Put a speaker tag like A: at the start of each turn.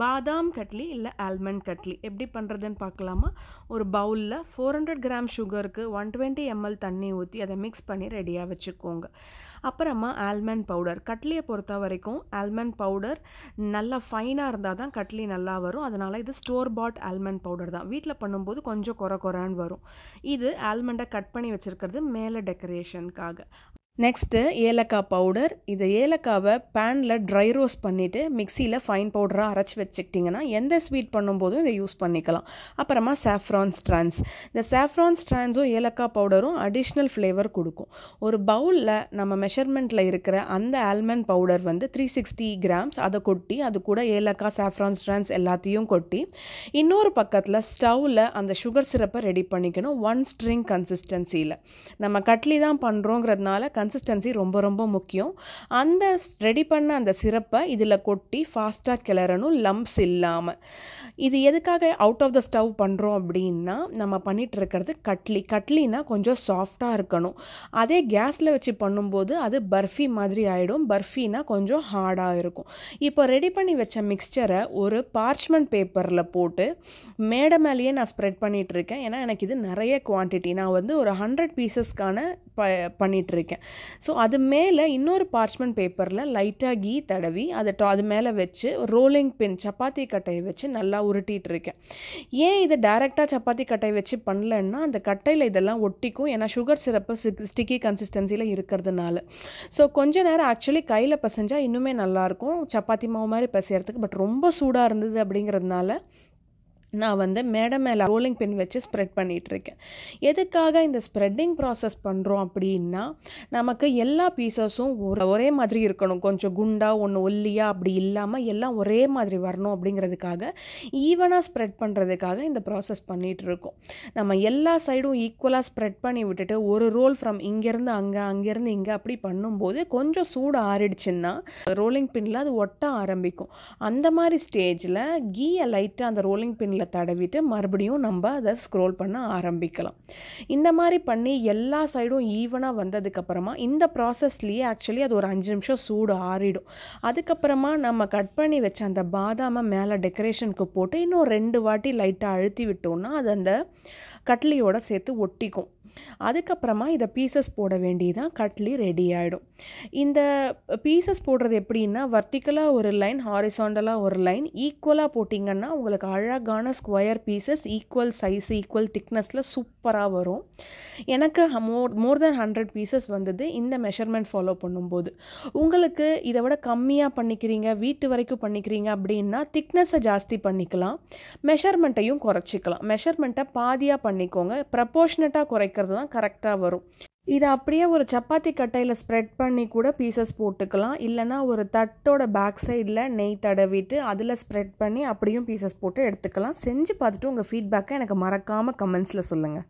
A: பாதாம் கட்லி இல்லை ஆல்மண்ட் கட்லி எப்படி பண்ணுறதுன்னு பார்க்கலாமா ஒரு பவுலில் ஃபோர் ஹண்ட்ரட் கிராம் சுகருக்கு ஒன் டுவெண்ட்டி எம்எல் தண்ணி ஊற்றி அதை மிக்ஸ் பண்ணி ரெடியாக வச்சுக்கோங்க அப்புறமா ஆல்மண்ட் பவுடர் கட்லியை பொறுத்த வரைக்கும் ஆல்மண்ட் பவுடர் நல்லா ஃபைனாக இருந்தால் தான் கட்லி நல்லா வரும் அதனால் இது ஸ்டோர் பாட் ஆல்மண்ட் பவுடர் தான் வீட்டில் பண்ணும்போது கொஞ்சம் குறை குறான்னு வரும் இது ஆல்மண்டை கட் பண்ணி வச்சுருக்கிறது மேலே டெக்கரேஷனுக்காக நெக்ஸ்ட்டு ஏலக்காய் பவுடர் இந்த ஏலக்காவை பேனில் ட்ரை ரோஸ்ட் பண்ணிவிட்டு மிக்சியில் ஃபைன் பவுடராக அரைச்சி வச்சுக்கிட்டிங்கன்னா எந்த ஸ்வீட் பண்ணும்போதும் இதை யூஸ் பண்ணிக்கலாம் அப்புறமா சாஃப்ரான் ஸ்ட்ரான்ஸ் இந்த சாஃப்ரான் ஸ்ட்ரான்ஸும் ஏலக்காய் பவுடரும் அடிஷ்னல் ஃப்ளேவர் கொடுக்கும் ஒரு பவுலில் நம்ம மெஷர்மெண்ட்டில் இருக்கிற அந்த ஆல்மண்ட் பவுடர் வந்து த்ரீ சிக்ஸ்டி கிராம்ஸ் அதை கொட்டி அது கூட ஏலக்காய் சாஃப்ரான் ஸ்ட்ரான்ஸ் எல்லாத்தையும் கொட்டி இன்னொரு பக்கத்தில் ஸ்டவ்வில் அந்த சுகர் சிரப்பை ரெடி பண்ணிக்கணும் ஒன் ஸ்ட்ரிங் கன்சிஸ்டன்சியில் நம்ம கட்லி தான் பண்ணுறோங்கிறதுனால கன்சிஸ்டன்சி ரொம்ப ரொம்ப முக்கியம் அந்த ரெடி பண்ண அந்த சிரப்பை இதில் கொட்டி ஃபாஸ்ட்டாக கிளறணும் லம்ப்ஸ் இல்லாமல் இது எதுக்காக அவுட் ஆஃப் த ஸ்டவ் பண்ணுறோம் அப்படின்னா நம்ம பண்ணிகிட்டு இருக்கிறது கட்லி கட்லினால் கொஞ்சம் சாஃப்டாக இருக்கணும் அதே கேஸில் வச்சு பண்ணும்போது அது பர்ஃபி மாதிரி ஆகிடும் பர்ஃபினா கொஞ்சம் ஹார்டாக இருக்கும் இப்போ ரெடி பண்ணி வச்ச மிக்சரை ஒரு பார்ச்மெண்ட் பேப்பரில் போட்டு மேடை மேலேயே நான் ஸ்ப்ரெட் பண்ணிகிட்ருக்கேன் ஏன்னா எனக்கு இது நிறைய குவான்டிட்டி நான் வந்து ஒரு ஹண்ட்ரட் பீசஸ்க்கான ப பண்ணிகிட்ருக்கேன் ஸோ அது மேலே இன்னொரு பார்ச்மெண்ட் பேப்பரில் லைட்டாக கீ தடவி அதை அது மேலே வச்சு ரோலிங் பின் சப்பாத்தி கட்டையை வச்சு நல்லா உருட்டிகிட்டு இருக்கேன் ஏன் இதை டைரெக்டாக சப்பாத்தி கட்டையை வச்சு பண்ணலன்னா அந்த கட்டையில் இதெல்லாம் ஒட்டிக்கும் ஏன்னா சுகர் சிரப்பு ஸ்டிக்கி கன்சிஸ்டன்சியில் இருக்கிறதுனால ஸோ கொஞ்ச நேரம் ஆக்சுவலி கையில் பசைஞ்சால் இன்னுமே நல்லாயிருக்கும் சப்பாத்தி மாவு மாதிரி பசையிறதுக்கு பட் ரொம்ப சூடாக இருந்தது அப்படிங்கிறதுனால நான் வந்து மேடை மேலே ரோலிங் பின் வச்சு ஸ்ப்ரெட் பண்ணிகிட்ருக்கேன் எதுக்காக இந்த ஸ்ப்ரெட்டிங் ப்ராசஸ் பண்ணுறோம் அப்படின்னா நமக்கு எல்லா பீசஸும் ஒரு ஒரே மாதிரி இருக்கணும் கொஞ்சம் குண்டாக ஒன்று ஒல்லியாக அப்படி இல்லாமல் எல்லாம் ஒரே மாதிரி வரணும் அப்படிங்கிறதுக்காக ஈவனாக ஸ்ப்ரெட் பண்ணுறதுக்காக இந்த ப்ராசஸ் பண்ணிகிட்ருக்கோம் நம்ம எல்லா சைடும் ஈக்குவலாக ஸ்ப்ரெட் பண்ணி விட்டுட்டு ஒரு ரோல் ஃப்ரம் இங்கேருந்து அங்கே அங்கேருந்து இங்கே அப்படி பண்ணும்போது கொஞ்சம் சூடு ஆறிடுச்சுன்னா ரோலிங் பின்னில் அது ஒட்ட ஆரம்பிக்கும் அந்த மாதிரி ஸ்டேஜில் கீயை லைட்டாக அந்த ரோலிங் பின்னில் கலரில் தடவிட்டு மறுபடியும் நம்ம அதை ஸ்க்ரோல் பண்ண ஆரம்பிக்கலாம் இந்த மாதிரி பண்ணி எல்லா சைடும் ஈவனாக வந்ததுக்கப்புறமா இந்த ப்ராசஸ்லேயே ஆக்சுவலி அது ஒரு அஞ்சு நிமிஷம் சூடு ஆறிடும் அதுக்கப்புறமா நம்ம கட் பண்ணி வச்ச அந்த பாதாமை மேலே டெக்கரேஷனுக்கு போட்டு இன்னும் ரெண்டு வாட்டி லைட்டாக அழுத்தி விட்டோம்னா அது அந்த கட்லியோட சேர்த்து ஒட்டிக்கும் அதுக்கப்புறமா இதை பீசஸ் போட வேண்டியதான் கட்லி ரெடி ஆகிடும் இந்த பீசஸ் போடுறது எப்படின்னா வர்டிக்கலாக ஒரு லைன் ஹாரிசாண்டலாக ஒரு லைன் ஈக்குவலாக போட்டிங்கன்னா உங்களுக்கு அழகான அழகான square pieces equal size equal திக்னஸில் சூப்பராக வரும் எனக்கு மோர் மோர் தென் ஹண்ட்ரட் பீசஸ் வந்தது இந்த மெஷர்மெண்ட் ஃபாலோ பண்ணும்போது உங்களுக்கு இதை விட கம்மியாக பண்ணிக்கிறீங்க வீட்டு வரைக்கும் பண்ணிக்கிறீங்க அப்படின்னா திக்னஸை ஜாஸ்தி பண்ணிக்கலாம் மெஷர்மெண்ட்டையும் குறைச்சிக்கலாம் மெஷர்மெண்ட்டை பாதியாக பண்ணிக்கோங்க ப்ரப்போர்ஷனட்டாக குறைக்கிறது தான் கரெக்டாக வரும் இதை அப்படியே ஒரு சப்பாத்தி கட்டையில் ஸ்ப்ரெட் பண்ணி கூட பீசஸ் போட்டுக்கலாம் இல்லைனா ஒரு தட்டோட பேக் சைடில் நெய் தடவிட்டு அதில் ஸ்ப்ரெட் பண்ணி அப்படியும் பீசஸ் போட்டு எடுத்துக்கலாம் செஞ்சு பார்த்துட்டு உங்கள் ஃபீட்பேக்கை எனக்கு மறக்காமல் கமெண்ட்ஸில் சொல்லுங்கள்